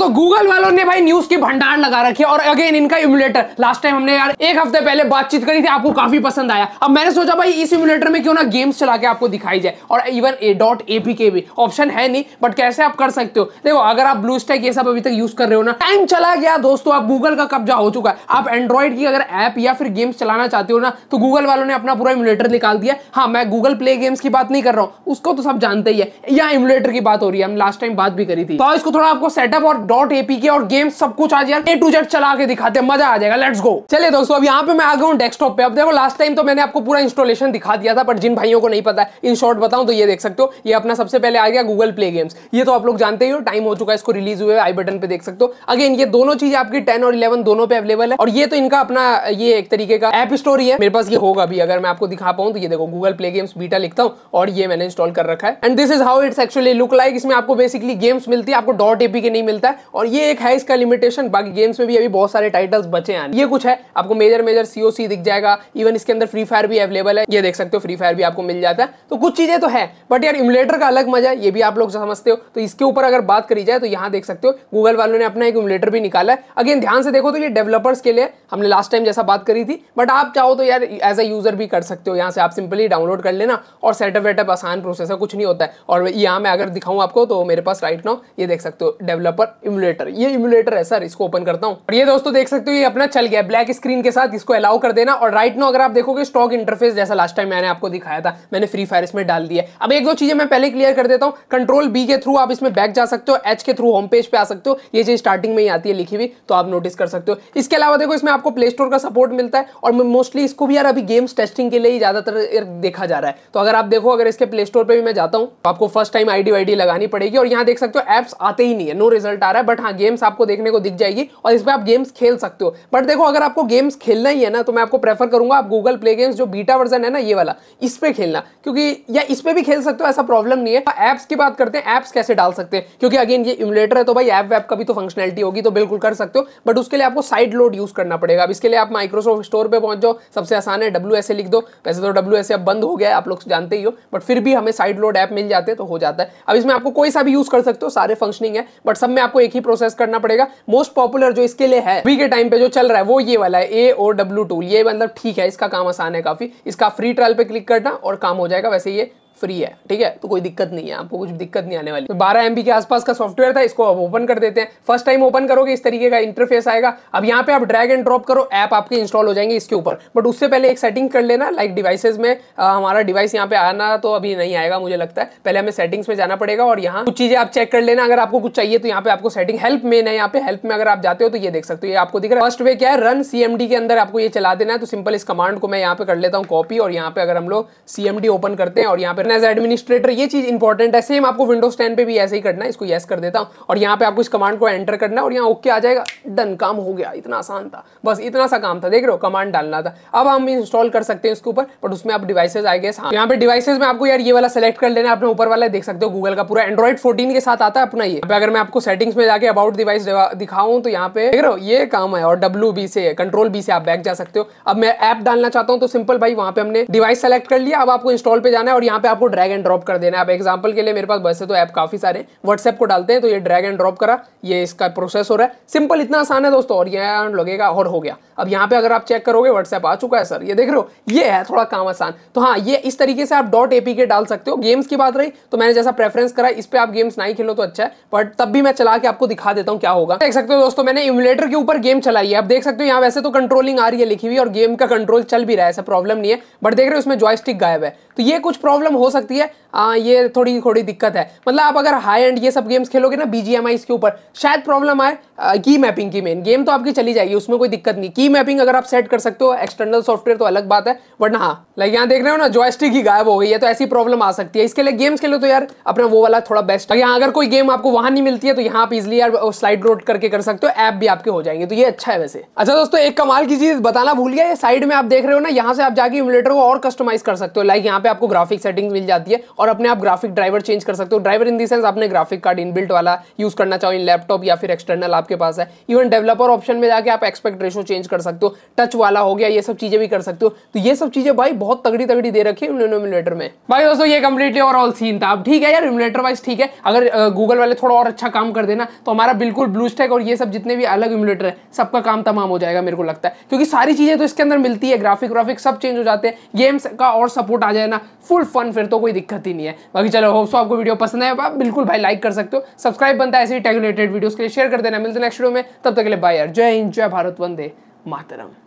तो गूगल वालों ने भाई न्यूज की भंडार लगा रखी है और अगेन इनका इम्यूलेटर लास्ट टाइम हमने यार एक हफ्ते पहले बातचीत करी थी आपको काफी पसंद आया अब मैंने सोचा भाई इस इम्यूलेटर में क्यों ना गेम्स चला के आपको दिखाई जाए और even A dot A P K भी ऑप्शन है नहीं बट कैसे आप कर सकते हो देखो अगर आप ब्लू स्टैक ये सब अभी तक यूज कर रहे हो ना टाइम चला गया दोस्तों आप गूगल का कब्जा हो चुका है आप एंड्रॉइड की अगर ऐप या फिर गेम्स चलाना चाहते हो ना तो गूगल वालों ने अपना पूरा इम्यूलेटर निकाल दिया हाँ मैं गूगल प्ले गेम्स की बात नहीं कर रहा हूँ उसको तो सब जानते ही है या इम्यूलेटर की बात हो रही है हम लास्ट टाइम बात भी करी थी तो इसको थोड़ा आपको सेटअप और डॉट एपी के और गेम सब कुछ आज यार ए टू जेड चला के दिखाते मजा आ जाएगा लेट्स गो चलिए दोस्तों अब यहाँ पे मैं आ गया हूँ डेस्कटॉप पे अब देखो लास्ट टाइम तो मैंने आपको पूरा इंस्टॉलेशन दिखा दिया था पर जिन भाइयों को नहीं पता है इन शॉर्ट बताऊँ तो ये देख सकते हो ये अपना सबसे पहले आ गया गूगल प्ले गेम्स ये तो आप लोग जानते ही हो टाइम हो चुका है इसको रिलीज हुए आई बटन पे देख सकते हो अगेन ये दोनों चीज आपकी टेन और इलेवन दोनों पे अवेलेबल है और ये तो इनका अपना ये एक तरीके का एप स्टोर है मेरे पास ये होगा अभी अगर मैं आपको दिखा पाऊँ तो ये देखो गूगल प्ले गेम्स बीटा लिखता हूँ और ये मैंने इंस्टॉल कर रखा है and this is how it's actually look like इसमें आपको बेसिकली गेम्स मिलती है आपको डॉट एपी के नहीं मिलता है और ये एक है इसका लिमिटेशन बाकी गेम्स में भी अभी बहुत सारे टाइटल्स बचे हैं ये कुछ है आपको मेजर मेजर सीओसी दिख जाएगा इवन इसके अंदर फ्री फायर भी अवेलेबल है ये देख सकते हो फ्री फायर भी आपको मिल जाता है तो कुछ चीजें तो है बट यार इमुलेटर का अलग मजा है ये भी आप लोग समझते हो तो इसके ऊपर अगर बात करी जाए तो यहाँ देख सकते हो गूगल वालों ने अपना एक इमुलेटर भी निकाला है अगेन ध्यान से देखो तो ये डेवलपर्स के लिए हमने लास्ट टाइम जैसा बात करी थी बट आप चाहो तो यार एज ए यूजर भी कर सकते हो यहाँ से आप सिंपली डाउनलोड कर लेना और सेटअप वेटअप आसान प्रोसेस है कुछ नहीं होता है और यहाँ मैं अगर दिखाऊँ आपको तो मेरे पास राइट नाउ ये देख सकते हो डेवलपर इमुलेटर ये इमुलेटर है सर इसको ओपन करता हूँ और ये दोस्तों देख सकते हो ये अपना चल गया ब्लैक स्क्रीन के साथ इसको अलाउ कर देना और राइट नो अगर आप देखोगे स्टॉक इंटरफेस जैसा लास्ट टाइम मैंने आपको दिखाया था मैंने फ्री फायर इसमें डाल दिया अब एक दो चीजें मैं पहले क्लियर कर देता हूँ कंट्रोल बी के थ्रू आप इसमें बैक जा सकते हो एच के थ्रू होम पेज पे आ सकते हो ये चीज स्टार्टिंग में ही आती है लिखी हुई तो आप नोटिस कर सकते हो इसके अलावा देखो इसमें आपको प्ले स्टोर का सपोर्ट मिलता है और मोस्टली इसको भी यार अभी गेम्स टेस्टिंग के लिए ही ज्यादातर देखा जा रहा है तो अगर आप देखो अगर इसके प्ले स्टोर पर भी मैं जाता हूँ तो आपको फर्स्ट टाइम आईडी वाईडी लगानी पड़ेगी और यहाँ देख सकते हो एप्स आते ही नहीं है नो रिजल्ट आ रहा है रहा है बट हाँ गेम्स आपको देखने को दिख जाएगी और इसमें आप गेम्स खेल सकते हो बट देखो अगर आपको गेम्स खेलना ही है ना तो मैं आपको प्रेफर करूंगा आप गूगल प्ले गेम्स जो बीटा वर्जन है ना ये वाला इस पर खेलना क्योंकि या इस पर भी खेल सकते हो ऐसा प्रॉब्लम नहीं है ऐप्स हाँ, की बात करते हैं ऐप्स कैसे डाल सकते हैं क्योंकि अगेन ये इमुलेटर है तो भाई ऐप वैप का भी तो फंक्शनलिटी होगी तो बिल्कुल कर सकते हो बट उसके लिए आपको साइड लोड यूज करना पड़ेगा अब इसके लिए आप माइक्रोसॉफ्ट स्टोर पर पहुंच जाओ सबसे आसान है डब्ल्यू लिख दो वैसे तो डब्ल्यू अब बंद हो गया आप लोग जानते ही हो बट फिर भी हमें साइड लोड ऐप मिल जाते हैं तो हो जाता है अब इसमें आपको कोई सा भी यूज कर सकते हो सारे फंक्शनिंग है बट सब में आपको एक एक ही प्रोसेस करना पड़ेगा मोस्ट पॉपुलर जो इसके लिए है अभी के टाइम पे जो चल रहा है वो ये वाला है ए ओ डब्ल्यू टूल ये मतलब ठीक है इसका काम आसान है काफी इसका फ्री ट्रायल पे क्लिक करना और काम हो जाएगा वैसे ये फ्री है ठीक है तो कोई दिक्कत नहीं है आपको कुछ दिक्कत नहीं आने वाली तो बारह एम के आसपास का सॉफ्टवेयर था इसको ओपन कर देते हैं फर्स्ट टाइम ओपन करोगे इस तरीके का इंटरफेस आएगा अब यहाँ पे आप ड्रैग एंड ड्रॉप करो ऐप आपके इंस्टॉल हो जाएंगे इसके ऊपर बट उससे पहले एक सेटिंग कर लेना लाइक डिवाइसेज में हमारा डिवाइस यहाँ पे आना तो अभी नहीं आएगा मुझे लगता है पहले हमें सेटिंग्स में जाना पड़ेगा और यहाँ कुछ चीजें आप चेक कर लेना अगर आपको कुछ चाहिए तो यहाँ पे आपको सेटिंग हेल्प में है यहाँ पे हेल्प में अगर आप जाते हो तो ये देख सकते हो ये आपको दिख रहा है फर्स्ट वे क्या है रन सीएमडी के अंदर आपको ये चला देना है तो सिंपल इस कमांड को मैं यहाँ पे कर लेता हूँ कॉपी और यहाँ पे अगर हम लोग सीएमडी ओपन करते हैं और यहाँ पे करना है एज एडमिनिस्ट्रेटर ये चीज इंपॉर्टेंट है सेम आपको विंडोज टेन पे भी ऐसे ही करना है इसको येस कर देता हूँ और यहाँ पे आपको इस कमांड को एंटर करना है और यहाँ ओके आ जाएगा डन काम हो गया इतना आसान था बस इतना सा काम था देख रहे हो कमांड डालना था अब हम इंस्टॉल कर सकते हैं इसके ऊपर बट उसमें आप डिवाइसेज आए गए यहाँ पे डिवाइसेज में आपको यार ये वाला सेलेक्ट कर लेना अपने ऊपर वाला देख सकते हो गूगल का पूरा एंड्रॉइड फोर्टीन के साथ आता है अपना ये अगर मैं आपको सेटिंग्स में जाकर अबाउट डिवाइस दिखाऊं तो यहाँ पे देख रहे हो ये काम है और डब्ल्यू बी से कंट्रोल बी से आप बैक जा सकते हो अब मैं ऐप डालना चाहता हूँ तो सिंपल भाई वहाँ पे हमने डिवाइस सेलेक्ट कर लिया अब आपको इंस्टॉल पे जाना है और यहाँ पे आप आपको ड्रैग एंड ड्रॉप कर देना है अब एग्जाम्पल के लिए मेरे पास वैसे तो ऐप काफ़ी सारे व्हाट्सएप को डालते हैं तो ये ड्रैग एंड ड्रॉप करा ये इसका प्रोसेस हो रहा है सिंपल इतना आसान है दोस्तों और ये लगेगा और हो गया अब यहाँ पे अगर आप चेक करोगे व्हाट्सएप आ चुका है सर ये देख रहे हो ये है थोड़ा काम आसान तो हाँ ये इस तरीके से आप डॉट एपीके डाल सकते हो गेम्स की बात रही तो मैंने जैसा प्रेफरेंस करा इस पर आप गेम्स नहीं खेलो तो अच्छा है बट तब भी मैं चला के आपको दिखा देता हूँ क्या होगा देख सकते हो दोस्तों मैंने इम्यूलेटर के ऊपर गेम चलाई है आप देख सकते हो यहाँ वैसे तो कंट्रोलिंग आ रही है लिखी हुई और गेम का कंट्रोल चल भी रहा है ऐसा प्रॉब्लम नहीं है बट देख रहे हो उसमें जॉयस्टिक गायब है तो ये कुछ प्रॉब्लम हो सकती है आ, ये थोड़ी थोड़ी दिक्कत है मतलब आप अगर हाई एंड ये सब गेम्स खेलोगे ना बी के ऊपर शायद प्रॉब्लम आए की मैपिंग की मेन गेम तो आपकी चली जाएगी उसमें कोई दिक्कत नहीं की मैपिंग अगर आप सेट कर सकते हो एक्सटर्नल सॉफ्टवेयर तो अलग बात है बट ना लाइक यहाँ देख रहे हो ना जॉयस्टिक ही गायब हो गई है तो ऐसी प्रॉब्लम आ सकती है इसके लिए गेम्स खेलो तो यार अपना वो वाला थोड़ा बेस्ट है यहाँ अगर कोई गेम आपको वहां नहीं मिलती है तो यहाँ आप इजिली यार स्लाइड रोड करके कर सकते हो ऐप भी आपके हो जाएंगे तो ये अच्छा है वैसे अच्छा दोस्तों एक कमाल की चीज बताना भूल गया साइड में आप देख रहे हो ना यहाँ से आप जाके इमुलेटर को और कस्टमाइज कर सकते हो लाइक यहाँ पे आपको ग्राफिक सेटिंग मिल जाती है और अपने आप ग्राफिक ड्राइवर चेंज कर सकते हो ड्राइवर इन दी सेंस आपने ग्राफिक कार्ड इनबिल्ट वाला यूज़ करना चाहो इन लैपटॉप या फिर एक्सटर्नल आपके पास है इवन डेवलपर ऑप्शन में जाकर आप एक्सपेक्ट रेशो चेंज कर सकते हो टच वाला हो गया ये सब चीज़ें भी कर सकते हो तो ये सब चीज़ें भाई बहुत तगड़ी तगड़ी दे रखी है इम्यूलेटर में भाई दोस्तों ये कंप्लीटली ऑल सीन था अब ठीक है यार इम्यूलेटर वाइज ठीक है अगर गूगल वाले थोड़ा और अच्छा काम कर देना तो हमारा बिल्कुल ब्लू स्टेक और ये सब जितने भी अलग इम्यूलेटर है सबका काम तमाम हो जाएगा मेरे को लगता है क्योंकि सारी चीज़ें तो इसके अंदर मिलती है ग्राफिक ग्राफिक सब चेंज हो जाते हैं गेम्स का और सपोर्ट आ जाए ना फुल फन फिर तो कोई दिक्कत ही नहीं है बाकी चलो होप्स आपको वीडियो पसंद है आप बिल्कुल भाई लाइक कर सकते हो सब्सक्राइब बनता है ऐसे ही टेक रिलेटेड के लिए शेयर कर देना मिलते हैं नेक्स्ट वीडियो में तब तक के लिए बाय यार जय हिंद जय भारत वंदे मातरम